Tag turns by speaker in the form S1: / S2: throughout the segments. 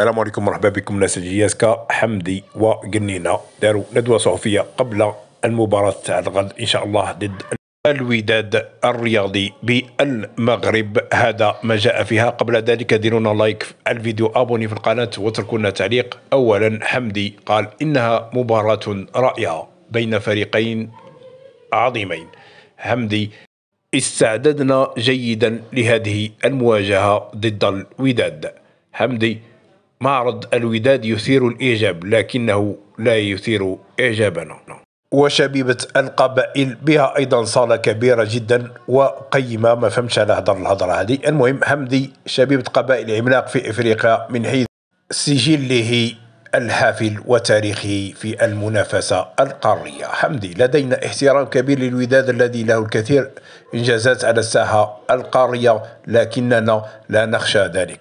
S1: السلام عليكم مرحبا بكم ناس الجياسكا حمدي وقنينة داروا ندوة صحفية قبل المباراة تاع الغد إن شاء الله ضد الوداد الرياضي بالمغرب هذا ما جاء فيها قبل ذلك ديرونا لايك في الفيديو ابوني في القناة واتركوا لنا تعليق أولا حمدي قال إنها مباراة رائعة بين فريقين عظيمين حمدي استعددنا جيدا لهذه المواجهة ضد الوداد حمدي معرض الوداد يثير الإعجاب لكنه لا يثير إعجابنا وشبيبة القبائل بها أيضا صالة كبيرة جدا وقيمة ما فهمتش أنا هضر الهضرة هذه المهم حمدي شبيبة قبائل عملاق في إفريقيا من حيث سجله الحافل وتاريخه في المنافسة القارية حمدي لدينا احترام كبير للوداد الذي له الكثير إنجازات على الساحة القارية لكننا لا نخشى ذلك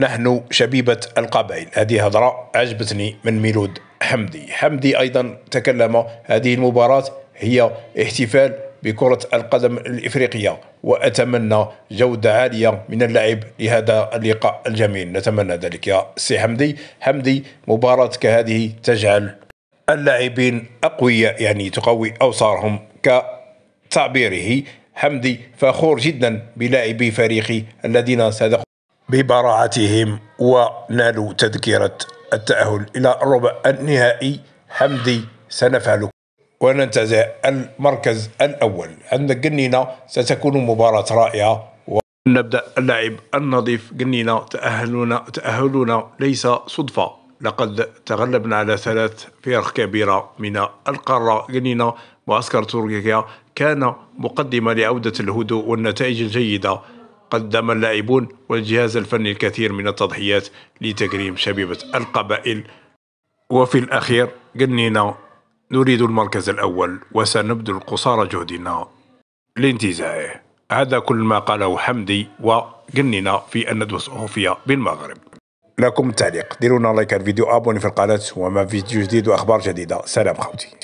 S1: نحن شبيبة القبائل هذه هضرة عجبتني من ميلود حمدي حمدي أيضا تكلم هذه المباراة هي احتفال بكرة القدم الإفريقية وأتمنى جودة عالية من اللعب لهذا اللقاء الجميل نتمنى ذلك يا سي حمدي حمدي مباراة كهذه تجعل اللاعبين أقوياء يعني تقوي أوصارهم كتعبيره حمدي فخور جدا بلاعبي فريقي الذين صدقوا ببراعتهم ونالوا تذكرة التأهل إلى الربع النهائي حمدي سنفعل وننتزع المركز الأول عند قنينة ستكون مباراة رائعة ونبدأ اللعب النظيف قنينة تأهلنا تأهلنا ليس صدفة لقد تغلبنا على ثلاث فرق كبيرة من القارة قنينة معسكر تركيا كان مقدمة لعودة الهدوء والنتائج الجيدة قدم اللاعبون والجهاز الفني الكثير من التضحيات لتكريم شبيبة القبائل وفي الأخير قنينا نريد المركز الأول وسنبذل قصارى جهدنا لانتزاعه هذا كل ما قاله حمدي وقلنا في الندوة الصحفية بالمغرب لكم التعليق ديرونا لايك الفيديو ابوني في القناة وما فيديو جديد وأخبار جديدة سلام خوتي